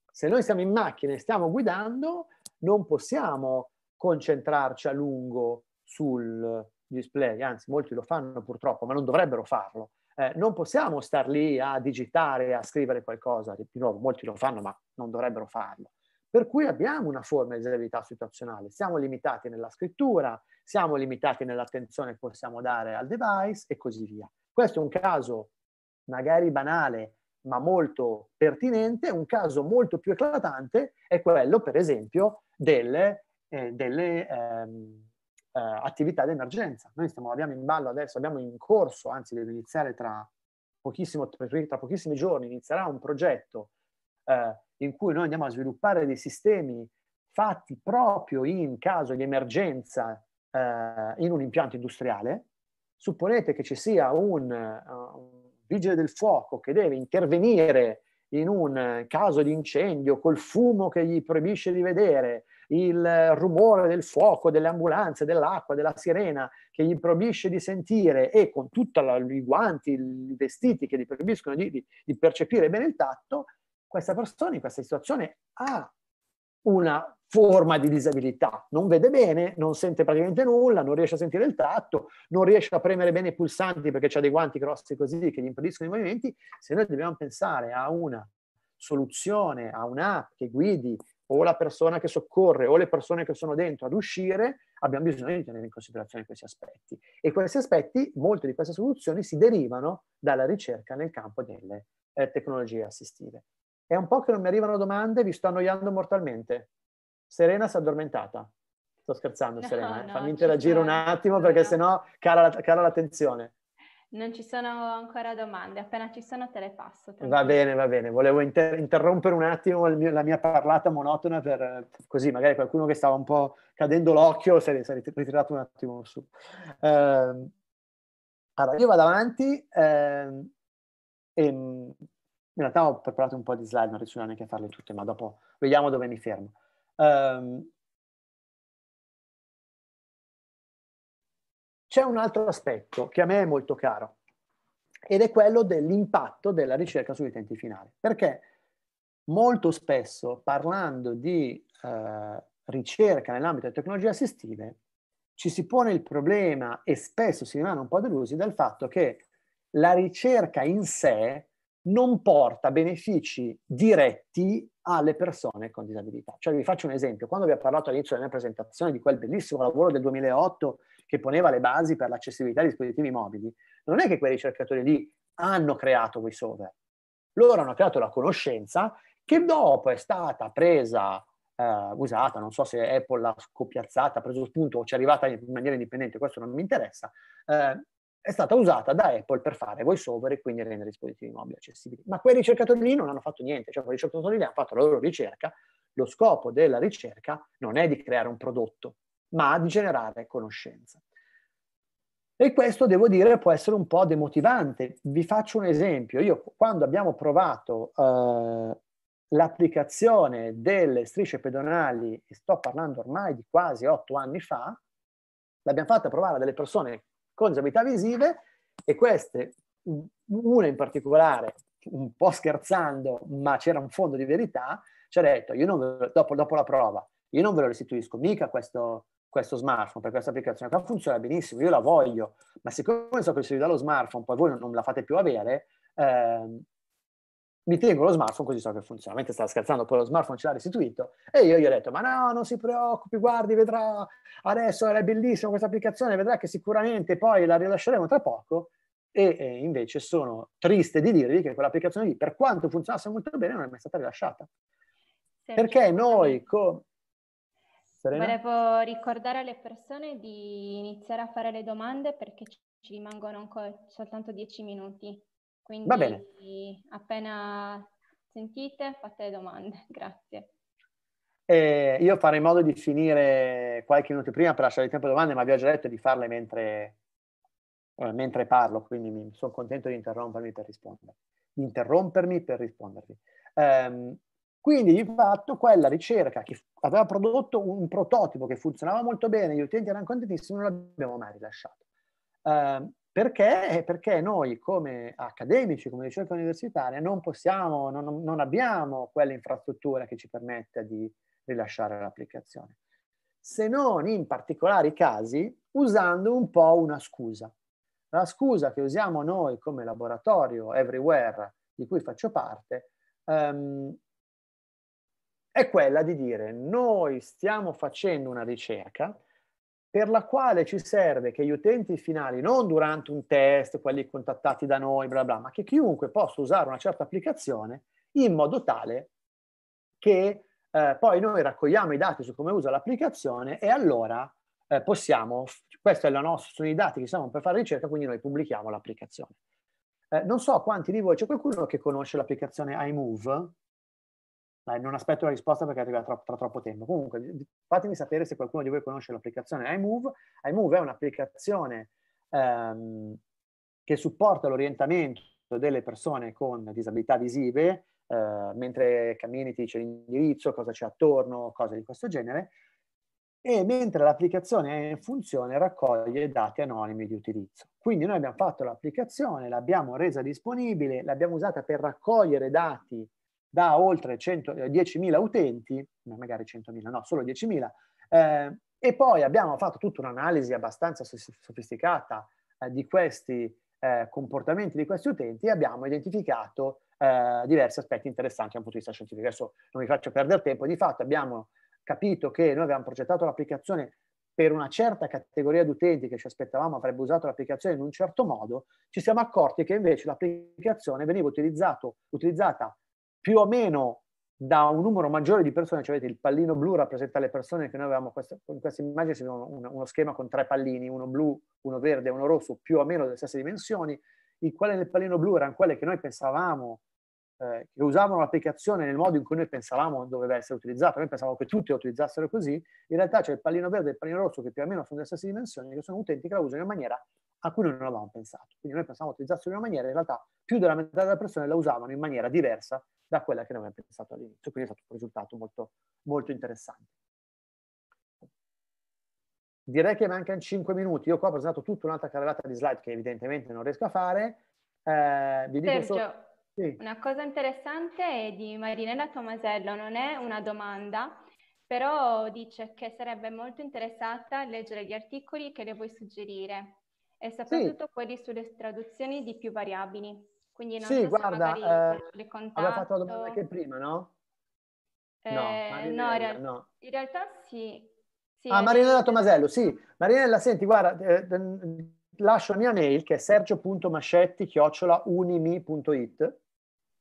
B: Se noi siamo in macchina e stiamo guidando, non possiamo concentrarci a lungo sul display, anzi molti lo fanno purtroppo, ma non dovrebbero farlo. Eh, non possiamo star lì a digitare, a scrivere qualcosa, di nuovo molti lo fanno, ma non dovrebbero farlo. Per cui abbiamo una forma di disabilità situazionale, siamo limitati nella scrittura, siamo limitati nell'attenzione che possiamo dare al device e così via. Questo è un caso magari banale, ma molto pertinente, un caso molto più eclatante è quello, per esempio, delle, eh, delle ehm, eh, attività d'emergenza. Noi stiamo, abbiamo in ballo adesso, abbiamo in corso, anzi deve iniziare tra, pochissimo, tra pochissimi giorni, inizierà un progetto eh, in cui noi andiamo a sviluppare dei sistemi fatti proprio in caso di emergenza eh, in un impianto industriale, supponete che ci sia un, eh, un vigile del fuoco che deve intervenire in un eh, caso di incendio col fumo che gli proibisce di vedere, il rumore del fuoco, delle ambulanze, dell'acqua, della sirena che gli proibisce di sentire e con tutti i guanti, i vestiti che gli proibiscono di, di percepire bene il tatto, questa persona in questa situazione ha una forma di disabilità, non vede bene, non sente praticamente nulla, non riesce a sentire il tatto, non riesce a premere bene i pulsanti perché ha dei guanti grossi così che gli impediscono i movimenti, se noi dobbiamo pensare a una soluzione, a un'app che guidi o la persona che soccorre o le persone che sono dentro ad uscire, abbiamo bisogno di tenere in considerazione questi aspetti. E questi aspetti, molte di queste soluzioni si derivano dalla ricerca nel campo delle eh, tecnologie assistive. È un po' che non mi arrivano domande, vi sto annoiando mortalmente. Serena si è addormentata. Sto scherzando, no, Serena. Eh. No, Fammi interagire un attimo perché no. sennò cala, cala l'attenzione.
A: Non ci sono ancora domande, appena ci sono te le passo. Va bene,
B: va bene. Volevo inter- interrompere un attimo mio, la mia parlata monotona per così magari qualcuno che stava un po' cadendo l'occhio si è, si è ritirato un attimo su. Eh, allora, io vado avanti eh, e ehm, in realtà ho preparato un po' di slide, non riesco neanche a farle tutte, ma dopo vediamo dove mi fermo. Um, c'è un altro aspetto che a me è molto caro ed è quello dell'impatto della ricerca sugli utenti finali, perché molto spesso parlando di eh, ricerca nell'ambito delle tecnologie assistive ci si pone il problema e spesso si rimane un po' delusi dal fatto che la ricerca in sé non porta benefici diretti alle persone con disabilità. Cioè vi faccio un esempio, quando vi ho parlato all'inizio della mia presentazione di quel bellissimo lavoro del 2008 che poneva le basi per l'accessibilità ai dispositivi mobili, non è che quei ricercatori lì hanno creato VoiceOver, loro hanno creato la conoscenza che dopo è stata presa, eh, usata, non so se Apple l'ha scopiazzata, ha preso spunto o ci è arrivata in maniera indipendente, questo non mi interessa, eh, è stata usata da Apple per fare voiceover e quindi rendere i dispositivi mobili accessibili. Ma quei ricercatori lì non hanno fatto niente, cioè quei ricercatori lì hanno fatto la loro ricerca, lo scopo della ricerca non è di creare un prodotto, ma di generare conoscenza. E questo, devo dire, può essere un po' demotivante. Vi faccio un esempio. Io, quando abbiamo provato eh, l'applicazione delle strisce pedonali, sto parlando ormai di quasi otto anni fa, l'abbiamo fatta provare a delle persone disabilità visive e queste, una in particolare, un po' scherzando, ma c'era un fondo di verità, ci ha detto, lo, dopo, dopo, la prova, io non ve lo restituisco mica questo, questo smartphone, perché questa applicazione qua funziona benissimo, io la voglio, ma siccome so che se vi dà lo smartphone, poi voi non, non la fate più avere, eh, mi tengo lo smartphone così so che funziona. Mentre stava scherzando, poi lo smartphone ce l'ha restituito e io gli ho detto: Ma no, non si preoccupi, guardi, vedrà adesso è bellissima questa applicazione, vedrà che sicuramente poi la rilasceremo tra poco. E eh, invece sono triste di dirvi che quell'applicazione lì, per quanto funzionasse molto bene, non è mai stata rilasciata.
A: Sergio, Perché noi.
B: Co- Serena?
A: Volevo ricordare alle persone di iniziare a fare le domande perché ci rimangono ancora soltanto dieci minuti. Quindi appena sentite fate domande, grazie.
B: Eh, io farei in modo di finire qualche minuto prima per lasciare il tempo a domande, ma vi ho già detto di farle mentre, eh, mentre parlo, quindi mi, sono contento di interrompermi per rispondere. Di interrompermi per rispondervi. Um, quindi di fatto quella ricerca che aveva prodotto un prototipo che funzionava molto bene, gli utenti erano contentissimi, non l'abbiamo mai rilasciato. Um, perché? Eh, perché noi come accademici, come ricerca universitaria, non possiamo, non, non abbiamo quell'infrastruttura che ci permetta di rilasciare l'applicazione. Se non in particolari casi, usando un po' una scusa. La scusa che usiamo noi come laboratorio everywhere di cui faccio parte um, è quella di dire noi stiamo facendo una ricerca per la quale ci serve che gli utenti finali, non durante un test, quelli contattati da noi, bla bla, ma che chiunque possa usare una certa applicazione in modo tale che eh, poi noi raccogliamo i dati su come usa l'applicazione e allora eh, possiamo, questi sono i dati che siamo per fare ricerca, quindi noi pubblichiamo l'applicazione. Eh, non so quanti di voi, c'è qualcuno che conosce l'applicazione iMove? Ma non aspetto la risposta perché arriva tra, tra, troppo tempo. Comunque, fatemi sapere se qualcuno di voi conosce l'applicazione iMove. iMove è un'applicazione ehm, che supporta l'orientamento delle persone con disabilità visive, eh, mentre cammini ti dice l'indirizzo, cosa c'è attorno, cose di questo genere. E mentre l'applicazione è in funzione raccoglie dati anonimi di utilizzo. Quindi noi abbiamo fatto l'applicazione, l'abbiamo resa disponibile, l'abbiamo usata per raccogliere dati da oltre 10.000 eh, utenti, magari 100.000, no, solo 10.000, eh, e poi abbiamo fatto tutta un'analisi abbastanza sofisticata eh, di questi eh, comportamenti di questi utenti e abbiamo identificato eh, diversi aspetti interessanti da un punto di vista scientifico. Adesso non vi faccio perdere tempo, di fatto abbiamo capito che noi avevamo progettato l'applicazione per una certa categoria di utenti che ci aspettavamo avrebbe usato l'applicazione in un certo modo, ci siamo accorti che invece l'applicazione veniva utilizzata più o meno da un numero maggiore di persone, cioè vedete il pallino blu rappresenta le persone che noi avevamo, questo, in questa immagine c'è uno, uno schema con tre pallini, uno blu, uno verde e uno rosso, più o meno delle stesse dimensioni, i quali nel pallino blu erano quelle che noi pensavamo, eh, che usavano l'applicazione nel modo in cui noi pensavamo doveva essere utilizzato, noi pensavamo che tutti lo utilizzassero così, in realtà c'è il pallino verde e il pallino rosso che più o meno sono delle stesse dimensioni, che sono utenti che la usano in maniera a cui noi non avevamo pensato. Quindi noi pensavamo utilizzassero in una maniera, in realtà più della metà delle persone la usavano in maniera diversa da quella che noi avevamo pensato all'inizio, quindi è stato un risultato molto, molto interessante. Direi che mancano 5 minuti, io qua ho presentato tutta un'altra carrellata di slide che evidentemente non riesco a fare. Eh, vi dico Sergio, so- sì.
A: una cosa interessante è di Marinella Tomasello, non è una domanda, però dice che sarebbe molto interessata a leggere gli articoli che le vuoi suggerire e soprattutto sì. quelli sulle traduzioni di più variabili. Quindi non sì, so guarda, eh, le contatto... aveva fatto la domanda anche
B: prima, no?
A: Eh, no, no, real... no, in realtà sì. sì ah, Marinella realtà...
B: Tomasello, sì. Marinella, senti, guarda, eh, mm, lascio la mia mail che è sergio.mascetti-unimi.it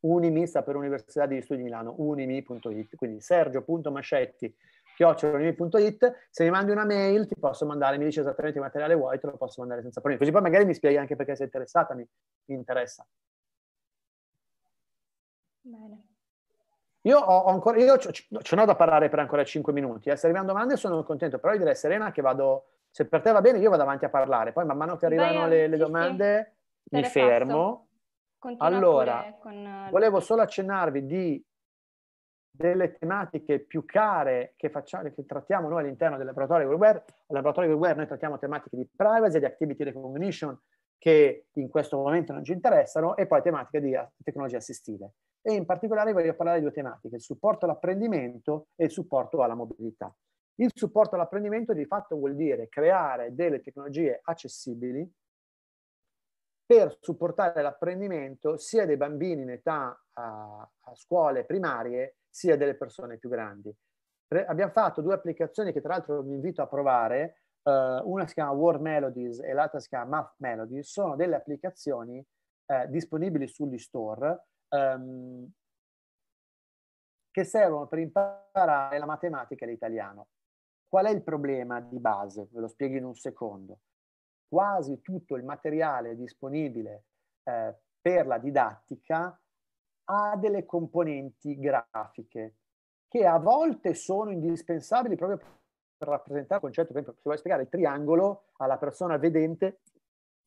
B: Unimi sta per Università degli Studi di Milano, unimi.it, quindi sergio.mascetti.unimi.it chiocciolini.it, se mi mandi una mail ti posso mandare, mi dici esattamente che materiale vuoi, te lo posso mandare senza problemi. Così poi magari mi spieghi anche perché sei interessata, mi, mi
A: interessa. Bene.
B: Io ho ancora, io ce n'ho da parlare per ancora 5 minuti, eh. se arrivano domande sono contento, però io direi Serena che vado, se per te va bene io vado avanti a parlare, poi man mano che arrivano Vai, le, le sì, domande
A: sì. mi fermo. Continua allora, con... Eh, volevo
B: solo accennarvi di delle tematiche più care che, facciamo, che trattiamo noi all'interno del laboratorio di al laboratorio di noi trattiamo tematiche di privacy, di activity recognition che in questo momento non ci interessano e poi tematiche di tecnologia assistiva. E in particolare voglio parlare di due tematiche, il supporto all'apprendimento e il supporto alla mobilità. Il supporto all'apprendimento di fatto vuol dire creare delle tecnologie accessibili per supportare l'apprendimento sia dei bambini in età a, a scuole primarie sia delle persone più grandi. Re- abbiamo fatto due applicazioni che tra l'altro vi invito a provare, uh, una si chiama Word Melodies e l'altra si chiama Math Melodies, sono delle applicazioni uh, disponibili sugli store um, che servono per imparare la matematica e l'italiano. Qual è il problema di base? Ve lo spiego in un secondo. Quasi tutto il materiale disponibile eh, per la didattica ha delle componenti grafiche che a volte sono indispensabili proprio per rappresentare il concetto. Per esempio, se vuoi spiegare il triangolo alla persona vedente,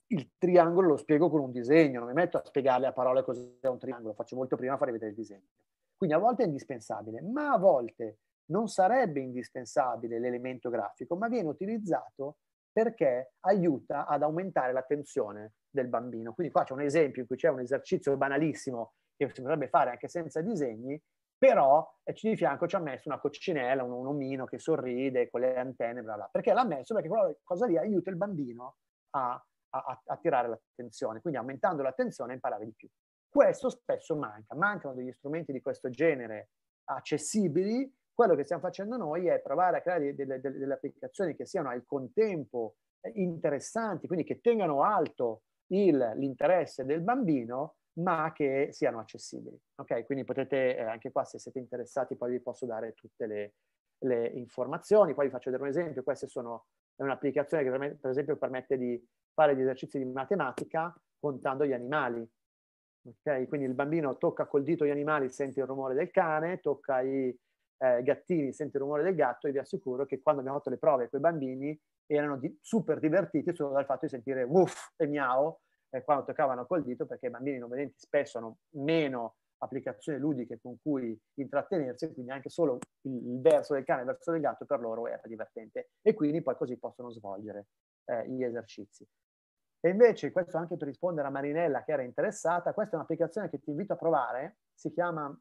B: il triangolo lo spiego con un disegno, non mi metto a spiegarle a parole cos'è un triangolo, faccio molto prima a fare vedere il disegno. Quindi a volte è indispensabile, ma a volte non sarebbe indispensabile l'elemento grafico, ma viene utilizzato perché aiuta ad aumentare l'attenzione del bambino. Quindi qua c'è un esempio in cui c'è un esercizio banalissimo che si potrebbe fare anche senza disegni, però di fianco ci ha messo una coccinella, un, un omino che sorride con le antenne, bla bla, perché l'ha messo perché quella cosa lì aiuta il bambino a, a, attirare l'attenzione, quindi aumentando l'attenzione imparare di più. Questo spesso manca, mancano degli strumenti di questo genere accessibili, quello che stiamo facendo noi è provare a creare delle, delle, delle applicazioni che siano al contempo eh, interessanti, quindi che tengano alto il, l'interesse del bambino, ma che siano accessibili. Ok, quindi potete eh, anche qua, se siete interessati, poi vi posso dare tutte le, le informazioni. Poi vi faccio vedere un esempio. Questa è un'applicazione che per, esempio permette di fare gli esercizi di matematica contando gli animali. Okay? Quindi il bambino tocca col dito gli animali, sente il rumore del cane, tocca i eh, gattini, sente il rumore del gatto e vi assicuro che quando abbiamo fatto le prove con i bambini erano di super divertiti solo dal fatto di sentire woof e miau eh, quando toccavano col dito, perché i bambini non vedenti spesso hanno meno applicazioni ludiche con cui intrattenersi, quindi anche solo il, verso del cane verso del gatto per loro era divertente e quindi poi così possono svolgere eh, gli esercizi. E invece, questo anche per rispondere a Marinella che era interessata, questa è un'applicazione che ti invito a provare, si chiama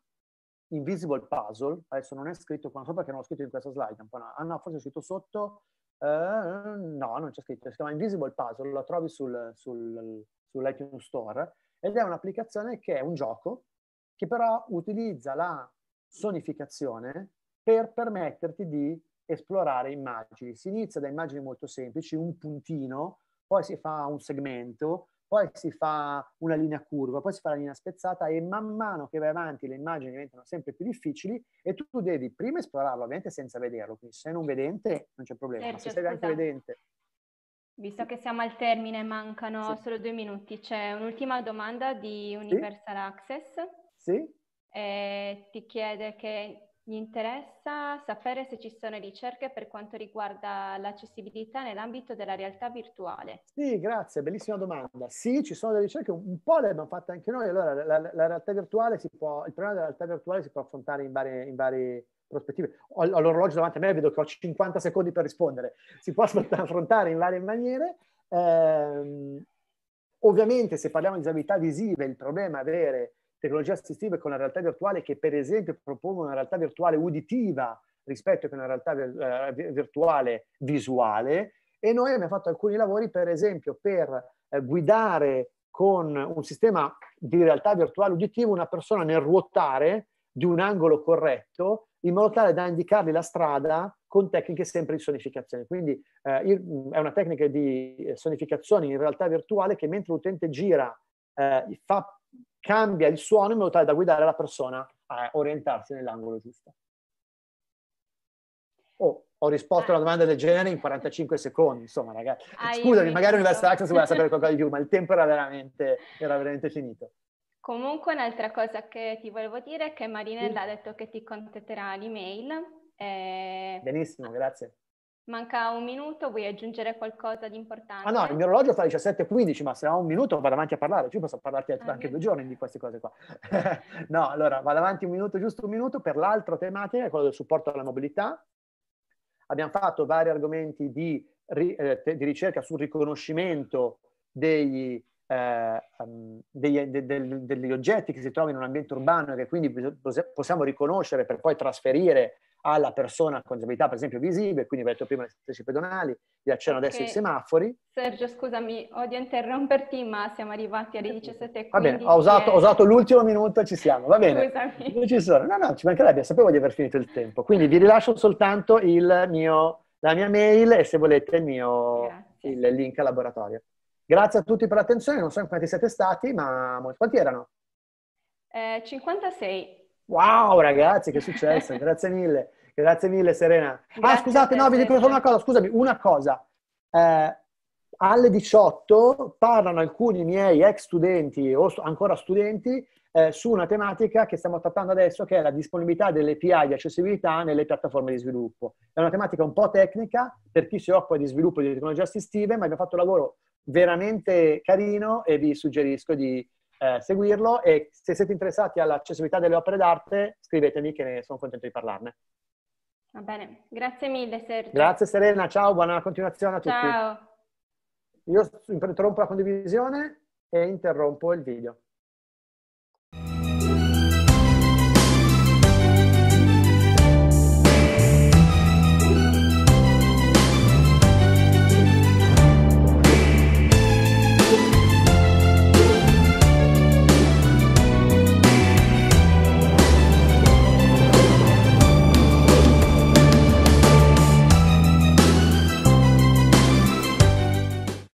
B: Invisible Puzzle, adesso non è scritto qua sopra perché non l'ho scritto in questa slide, un po no. Ah, no, forse è scritto sotto, uh, no, non c'è scritto, si chiama Invisible Puzzle, la trovi sul, sul sull'iTunes Store, ed è un'applicazione che è un gioco che però utilizza la sonificazione per permetterti di esplorare immagini. Si inizia da immagini molto semplici, un puntino, poi si fa un segmento, poi si fa una linea curva, poi si fa la linea spezzata e man mano che vai avanti le immagini diventano sempre più difficili e tu devi prima esplorarlo, ovviamente senza vederlo, quindi se non vedente non c'è problema, Sergio, eh, se cioè, sei anche vedente
A: Visto che siamo al termine, mancano sì. solo due minuti, c'è un'ultima domanda di Universal sì. Access. Sì. Eh, ti chiede che gli interessa sapere se ci sono ricerche per quanto riguarda l'accessibilità nell'ambito della realtà virtuale.
B: Sì, grazie, bellissima domanda. Sì, ci sono delle ricerche, un po' le abbiamo fatte anche noi. Allora, la, la, realtà virtuale si può, il problema della realtà virtuale si può affrontare in vari, in vari prospettive. Ho, l'orologio davanti a me vedo che ho 50 secondi per rispondere. Si possono affrontare in varie maniere. Eh, ovviamente se parliamo di disabilità visive, il problema è avere tecnologie assistive con la realtà virtuale che per esempio propongono una realtà virtuale uditiva rispetto a una realtà eh, virtuale visuale e noi abbiamo fatto alcuni lavori per esempio per eh, guidare con un sistema di realtà virtuale uditiva una persona nel ruotare di un angolo corretto in modo tale da indicargli la strada con tecniche sempre di sonificazione. Quindi eh, mm, è una tecnica di eh, sonificazione in realtà virtuale che mentre l'utente gira eh, fa, cambia il suono in modo tale da guidare la persona a orientarsi nell'angolo giusto. Oh, ho risposto a una domanda del genere in 45 secondi, insomma ragazzi. Scusami, magari Universal Access voleva sapere qualcosa di più, ma il tempo era veramente, era veramente finito.
A: Comunque un'altra cosa che ti volevo dire è che Marinella sì. ha detto che ti contatterà l'email. E... Eh,
B: Benissimo, grazie.
A: Manca un minuto, vuoi aggiungere qualcosa di importante? Ah no, il
B: mio orologio fa le 17.15, ma se ho un minuto vado avanti a parlare, ci posso parlarti ah, anche okay. due giorni di queste cose qua. no, allora vado avanti un minuto, giusto un minuto, per l'altra tematica, quella del supporto alla mobilità. Abbiamo fatto vari argomenti di, eh, di ricerca sul riconoscimento degli eh, ehm, degli, de, de, degli, oggetti che si trovano in un ambiente urbano e che quindi possiamo riconoscere per poi trasferire alla persona con disabilità, per esempio visibile, quindi vi ho detto prima le strisce pedonali, vi accenno okay. adesso i semafori.
A: Sergio, scusami, odio interromperti, ma siamo arrivati alle 17.15. Va bene, ho usato, ho usato,
B: l'ultimo minuto, e ci siamo, va bene.
A: Scusami. ci sono, no, no,
B: ci mancherebbe, sapevo di aver finito il tempo. Quindi vi rilascio soltanto mio, la mia mail e se volete il, mio, il link al laboratorio. Grazie a tutti per l'attenzione, non so in quanti siete stati, ma quanti erano?
A: Eh, 56.
B: Wow ragazzi, che successo, grazie mille, grazie mille Serena. Ah, grazie ah scusate, no, vi dico solo una cosa, scusami, una cosa. Eh, alle 18 parlano alcuni miei ex studenti o ancora studenti eh, su una tematica che stiamo trattando adesso, che è la disponibilità delle API di accessibilità nelle piattaforme di sviluppo. È una tematica un po' tecnica per chi si occupa di sviluppo di tecnologie assistive, ma abbiamo fatto un lavoro veramente carino e vi suggerisco di eh, seguirlo e se siete interessati all'accessibilità delle opere d'arte scrivetemi che ne sono contento di parlarne.
A: Va bene, grazie mille Sergio.
B: Grazie Serena, ciao, buona continuazione a tutti. Ciao. Io interrompo la condivisione e interrompo il video.